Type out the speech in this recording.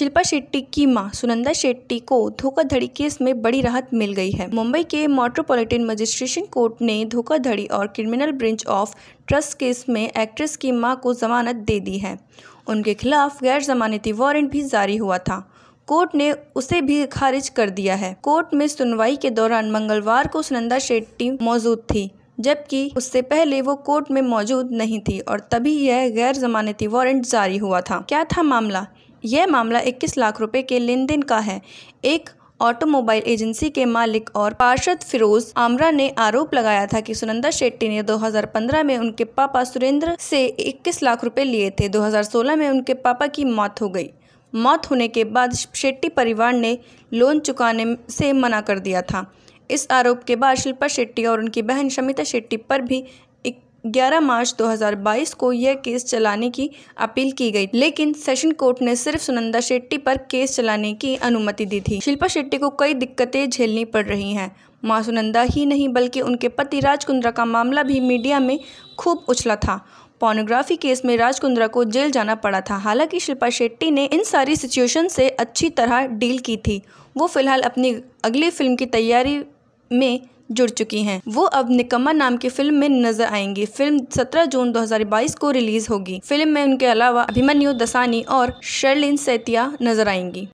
शिल्पा शेट्टी की मां सुनंदा शेट्टी को धोखाधड़ी केस में बड़ी राहत मिल गई है मुंबई के मेट्रोपॉलिटन मजिस्ट्रेशन कोर्ट ने धोखाधड़ी और criminal breach of trust case में एक्ट्रेस की मां को जमानत दे दी है उनके खिलाफ गैर जमानती वारंट भी जारी हुआ था कोर्ट ने उसे भी खारिज कर दिया है कोर्ट में सुनवाई के दौरान मंगलवार को सुनंदा शेट्टी मौजूद थी जबकि उससे पहले वो कोर्ट में मौजूद नहीं थी और तभी यह गैर जमानती वारंट जारी हुआ था क्या था मामला यह मामला 21 लाख रुपए के लेन देन का है एक ऑटोमोबाइल एजेंसी के मालिक और पार्षद फिरोज आमरा ने आरोप लगाया था कि सुनंदा शेट्टी ने 2015 में उनके पापा सुरेंद्र से 21 लाख रुपए लिए थे 2016 में उनके पापा की मौत हो गई मौत होने के बाद शेट्टी परिवार ने लोन चुकाने से मना कर दिया था इस आरोप के बाद शिल्पा शेट्टी और उनकी बहन शमिता शेट्टी पर भी 11 मार्च 2022 को यह केस चलाने की अपील की गई लेकिन सेशन कोर्ट ने सिर्फ सुनंदा शेट्टी पर केस चलाने की अनुमति दी थी शिल्पा शेट्टी को कई दिक्कतें झेलनी पड़ रही हैं मां सुनंदा ही नहीं बल्कि उनके पति राज कुंद्रा का मामला भी मीडिया में खूब उछला था पोर्नोग्राफी केस में राज कुंद्रा को जेल जाना पड़ा था हालांकि शिल्पा शेट्टी ने इन सारी सिचुएशन से अच्छी तरह डील की थी वो फिलहाल अपनी अगली फिल्म की तैयारी में जुड़ चुकी हैं वो अब निकम्मा नाम की फिल्म में नजर आएंगी फिल्म 17 जून 2022 को रिलीज होगी फिल्म में उनके अलावा अभिमन्यु दसानी और शर्लिन सैतिया नजर आएंगी